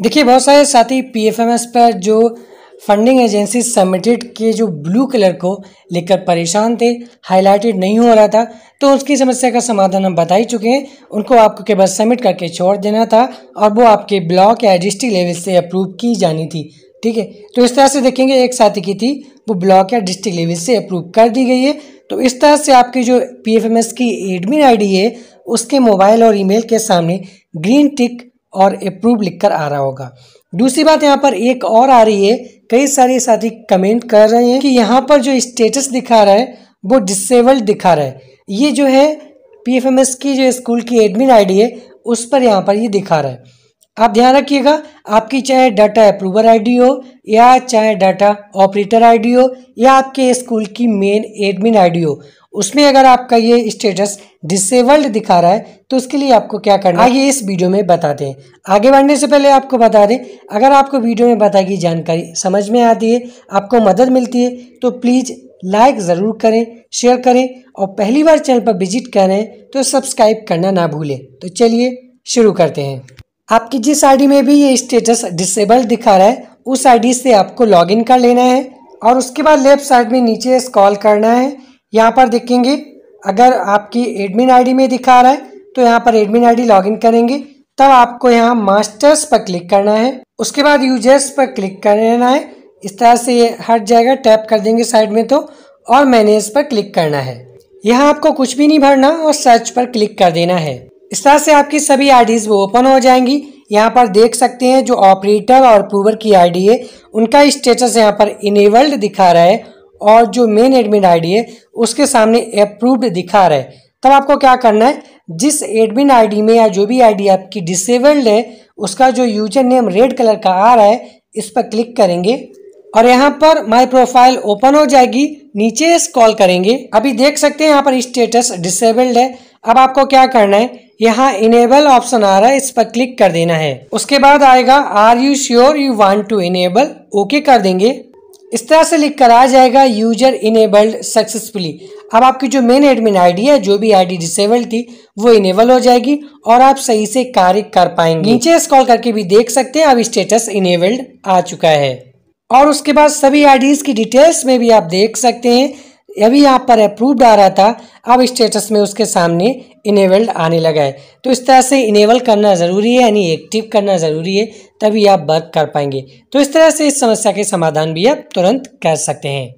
देखिए बहुत सारे साथी एस पर जो फंडिंग एजेंसी सबमिटेड के जो ब्लू कलर को लेकर परेशान थे हाईलाइटेड नहीं हो रहा था तो उसकी समस्या का समाधान हम बता ही चुके हैं उनको आपके बस सबमिट करके छोड़ देना था और वो आपके ब्लॉक या डिस्ट्रिक्ट लेवल से अप्रूव की जानी थी ठीक है तो इस तरह से देखेंगे एक साथी की थी वो ब्लॉक या डिस्ट्रिक्ट लेवल से अप्रूव कर दी गई है तो इस तरह से आपकी जो एस की एडमिन डी है उसके मोबाइल और ईमेल के सामने ग्रीन टिक और अप्रूव लिखकर आ रहा होगा दूसरी बात यहाँ पर एक और आ रही है कई सारे साथी कमेंट कर रहे हैं कि यहाँ पर जो स्टेटस दिखा रहा है वो डिसेबल्ड दिखा रहा है ये जो है पीएफएमएस की जो स्कूल की एडमिन आईडी है उस पर यहाँ पर ये यह दिखा रहा है आप ध्यान रखिएगा आपकी चाहे डाटा अप्रूवर आईडी हो या चाहे डाटा ऑपरेटर आईडी हो या आपके स्कूल की मेन एडमिन आईडी हो उसमें अगर आपका ये स्टेटस डिसेबल्ड दिखा रहा है तो उसके लिए आपको क्या करना है आइए इस वीडियो में बताते हैं आगे बढ़ने से पहले आपको बता दें अगर आपको वीडियो में बताई गई जानकारी समझ में आती है आपको मदद मिलती है तो प्लीज़ लाइक ज़रूर करें शेयर करें और पहली बार चैनल पर विजिट करें तो सब्सक्राइब करना ना भूलें तो चलिए शुरू करते हैं आपकी जिस आईडी में भी ये स्टेटस डिसेबल दिखा रहा है उस आईडी से आपको लॉगिन कर लेना है और उसके बाद लेफ्ट साइड में नीचे स्कॉल करना है यहाँ पर देखेंगे अगर आपकी एडमिन आईडी में दिखा रहा है तो यहाँ पर एडमिन आईडी लॉगिन करेंगे तब आपको यहाँ मास्टर्स पर क्लिक करना है उसके बाद यूजर्स पर क्लिक कर लेना है इस तरह से ये हट जाएगा टैप कर देंगे साइड में तो और मैनेज पर क्लिक करना है यहाँ आपको कुछ भी नहीं भरना और सर्च पर क्लिक कर देना है इस तरह से आपकी सभी आईडीज़ वो ओपन हो जाएंगी यहाँ पर देख सकते हैं जो ऑपरेटर और प्रूवर की आईडी है उनका स्टेटस यहाँ पर इनेबल्ड दिखा रहा है और जो मेन एडमिन आईडी है उसके सामने अप्रूव्ड दिखा रहा है तब आपको क्या करना है जिस एडमिन आईडी में या जो भी आईडी आपकी डिसेबल्ड है उसका जो यूजर नेम रेड कलर का आ रहा है इस पर क्लिक करेंगे और यहाँ पर माय प्रोफाइल ओपन हो जाएगी नीचे स्क्रॉल करेंगे अभी देख सकते हैं यहाँ पर स्टेटस डिसेबल्ड है अब आपको क्या करना है यहाँ इनेबल ऑप्शन आ रहा है इस पर क्लिक कर देना है उसके बाद आएगा are you sure you want to enable okay कर देंगे इस तरह से लिख कर आ जाएगा यूजर इनेबल्ड सक्सेसफुली अब आपकी जो मेन एडमिन आईडी है जो भी आईडी डिसेबल थी वो इनेबल हो जाएगी और आप सही से कार्य कर पाएंगे नीचे स्कॉल करके भी देख सकते हैं अब स्टेटस इनेबल्ड आ चुका है और उसके बाद सभी आईडीज की डिटेल्स में भी आप देख सकते हैं अभी यहाँ पर अप्रूव्ड आ रहा था अब स्टेटस में उसके सामने इनेबल्ड आने लगा है तो इस तरह से इनेबल करना ज़रूरी है यानी एक्टिव करना ज़रूरी है तभी आप वर्क कर पाएंगे तो इस तरह से इस समस्या के समाधान भी आप तुरंत कर सकते हैं